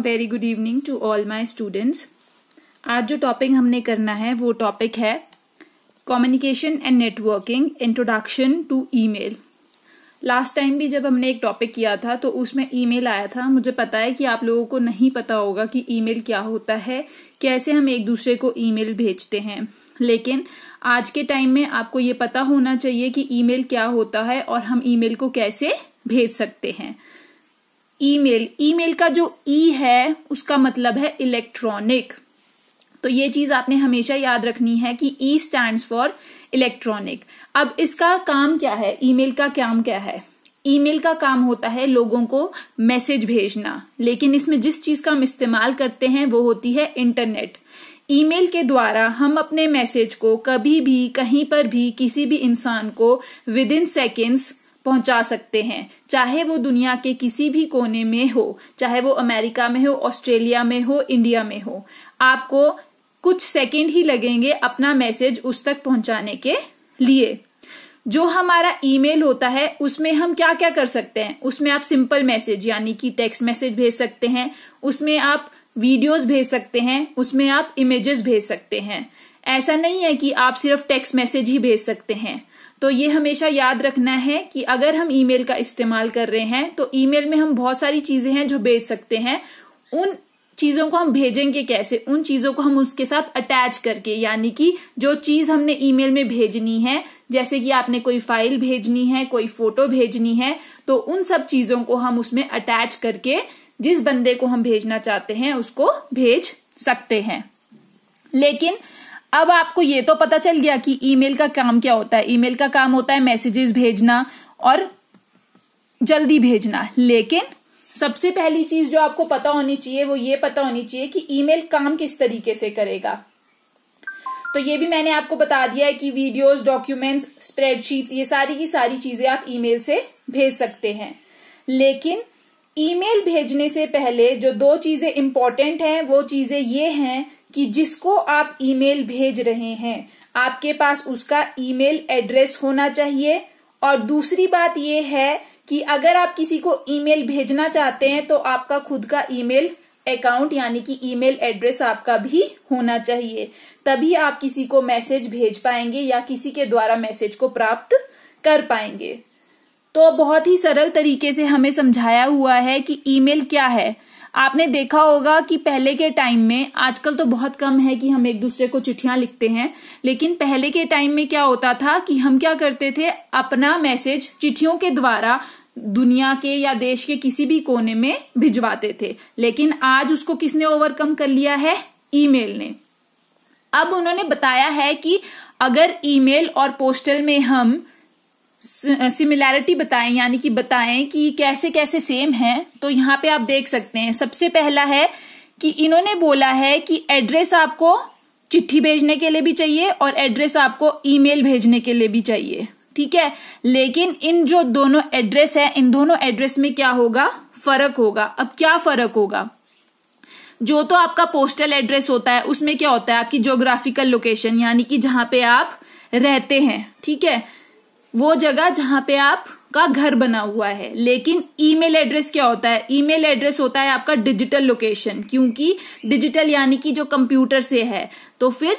very good evening to all my students आज जो topic हमने करना है वो टॉपिक है communication and networking introduction to email last time भी जब हमने एक टॉपिक किया था तो उसमें ईमेल आया था मुझे पता है कि आप लोगों को नहीं पता होगा कि ईमेल क्या होता है कैसे हम एक दूसरे को ईमेल भेजते हैं लेकिन आज के टाइम में आपको ये पता होना चाहिए कि ईमेल क्या होता है और हम ईमेल को कैसे भेज सकते हैं ईमेल ईमेल का जो ई है उसका मतलब है इलेक्ट्रॉनिक तो ये चीज आपने हमेशा याद रखनी है कि ई स्टैंड फॉर इलेक्ट्रॉनिक अब इसका काम क्या है ईमेल का काम क्या है ईमेल का काम होता है लोगों को मैसेज भेजना लेकिन इसमें जिस चीज का हम इस्तेमाल करते हैं वो होती है इंटरनेट ईमेल के द्वारा हम अपने मैसेज को कभी भी कहीं पर भी किसी भी इंसान को विद इन सेकेंड्स पहुंचा सकते हैं चाहे वो दुनिया के किसी भी कोने में हो चाहे वो अमेरिका में हो ऑस्ट्रेलिया में हो इंडिया में हो आपको कुछ सेकंड ही लगेंगे अपना मैसेज उस तक पहुंचाने के लिए जो हमारा ईमेल होता है उसमें हम क्या क्या कर सकते हैं उसमें आप सिंपल मैसेज यानी कि टेक्स्ट मैसेज भेज सकते हैं उसमें आप वीडियोस भेज सकते हैं उसमें आप इमेजेस भेज सकते हैं ऐसा नहीं है कि आप सिर्फ टेक्स्ट मैसेज ही भेज सकते हैं तो ये हमेशा याद रखना है कि अगर हम ईमेल का इस्तेमाल कर रहे हैं तो ईमेल में हम बहुत सारी चीजें हैं जो भेज सकते हैं उन चीजों को हम भेजेंगे कैसे उन चीजों को हम उसके साथ अटैच करके यानी कि जो चीज हमने ईमेल में भेजनी है जैसे कि आपने कोई फाइल भेजनी है कोई फोटो भेजनी है तो उन सब चीजों को हम उसमें अटैच करके जिस बंदे को हम भेजना चाहते हैं उसको भेज सकते हैं लेकिन अब आपको ये तो पता चल गया कि ईमेल का काम क्या होता है ईमेल का काम होता है मैसेजेस भेजना और जल्दी भेजना लेकिन सबसे पहली चीज जो आपको पता होनी चाहिए वो ये पता होनी चाहिए कि ईमेल काम किस तरीके से करेगा तो ये भी मैंने आपको बता दिया है कि वीडियोस डॉक्यूमेंट्स स्प्रेडशीट्स ये सारी की सारी चीजें आप ईमेल से भेज सकते हैं लेकिन ईमेल भेजने से पहले जो दो चीजें इम्पोर्टेंट हैं वो चीजें ये हैं कि जिसको आप ईमेल भेज रहे हैं आपके पास उसका ईमेल एड्रेस होना चाहिए और दूसरी बात ये है कि अगर आप किसी को ईमेल भेजना चाहते हैं तो आपका खुद का ईमेल अकाउंट यानी कि ईमेल एड्रेस आपका भी होना चाहिए तभी आप किसी को मैसेज भेज पाएंगे या किसी के द्वारा मैसेज को प्राप्त कर पाएंगे तो बहुत ही सरल तरीके से हमें समझाया हुआ है कि ईमेल क्या है आपने देखा होगा कि पहले के टाइम में आजकल तो बहुत कम है कि हम एक दूसरे को चिट्ठियां लिखते हैं लेकिन पहले के टाइम में क्या होता था कि हम क्या करते थे अपना मैसेज चिट्ठियों के द्वारा दुनिया के या देश के किसी भी कोने में भिजवाते थे लेकिन आज उसको किसने ओवरकम कर लिया है ईमेल ने अब उन्होंने बताया है कि अगर ईमेल और पोस्टल में हम सिमिलैरिटी बताएं यानी कि बताएं कि कैसे कैसे सेम हैं तो यहां पे आप देख सकते हैं सबसे पहला है कि इन्होंने बोला है कि एड्रेस आपको चिट्ठी भेजने के लिए भी चाहिए और एड्रेस आपको ईमेल भेजने के लिए भी चाहिए ठीक है लेकिन इन जो दोनों एड्रेस है इन दोनों एड्रेस में क्या होगा फर्क होगा अब क्या फर्क होगा जो तो आपका पोस्टल एड्रेस होता है उसमें क्या होता है आपकी जोग्राफिकल लोकेशन यानी कि जहां पे आप रहते हैं ठीक है वो जगह जहां पे आप का घर बना हुआ है लेकिन ईमेल एड्रेस क्या होता है ईमेल एड्रेस होता है आपका डिजिटल लोकेशन क्योंकि डिजिटल यानी कि जो कंप्यूटर से है तो फिर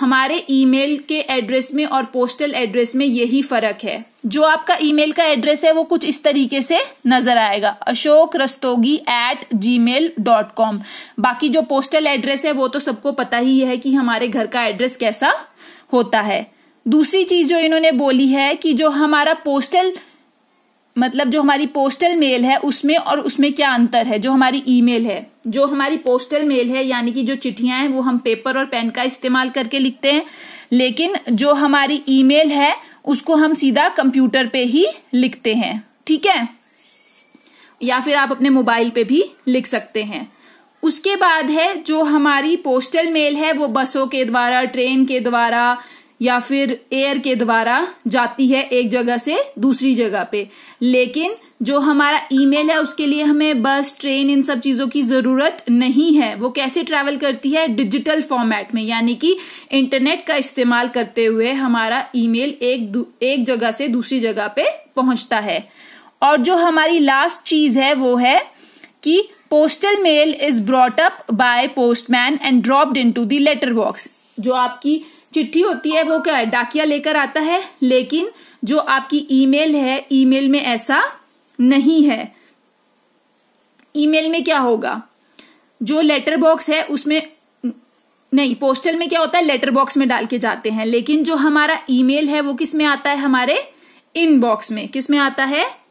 हमारे ईमेल के एड्रेस में और पोस्टल एड्रेस में यही फर्क है जो आपका ईमेल का एड्रेस है वो कुछ इस तरीके से नजर आएगा Ashok Rastogi at Gmail dot com बाकी जो पोस्टल एड्रेस है वो तो सबको पता ही है कि हमारे घर का एड्रेस कैसा होता है दूसरी चीज जो इन्होंने बोली है कि जो हमारा पोस्टल मतलब जो हमारी पोस्टल मेल है उसमें और उसमें क्या अंतर है जो हमारी ईमेल है जो हमारी पोस्टल मेल है यानी कि जो चिट्ठियां हैं वो हम पेपर और पेन का इस्तेमाल करके लिखते हैं लेकिन जो हमारी ईमेल है उसको हम सीधा कंप्यूटर पे ही लिखते हैं ठीक है या फिर आप अपने मोबाइल पे भी लिख सकते हैं उसके बाद है जो हमारी पोस्टल मेल है वो बसों के द्वारा ट्रेन के द्वारा या फिर एयर के द्वारा जाती है एक जगह से दूसरी जगह पे लेकिन जो हमारा ईमेल है उसके लिए हमें बस ट्रेन इन सब चीजों की जरूरत नहीं है वो कैसे ट्रैवल करती है डिजिटल फॉर्मेट में यानी कि इंटरनेट का इस्तेमाल करते हुए हमारा ईमेल एक एक जगह से दूसरी जगह पे पहुंचता है और जो हमारी लास्ट चीज है वो है कि postal mail is brought up by postman and dropped in to the letter box जो आपकी चिट्ठी होती है वो क्या है डाकिया लेकर आता है लेकिन जो आपकी ईमेल है ईमेल में ऐसा नहीं है ईमेल में क्या होगा जो लेटर बॉक्स है उसमें नहीं पोस्टल में क्या होता है लेटर बॉक्स में डाल के जाते हैं लेकिन जो हमारा ईमेल है वो किस में आता है हमारे इनबॉक्स में किस में आता है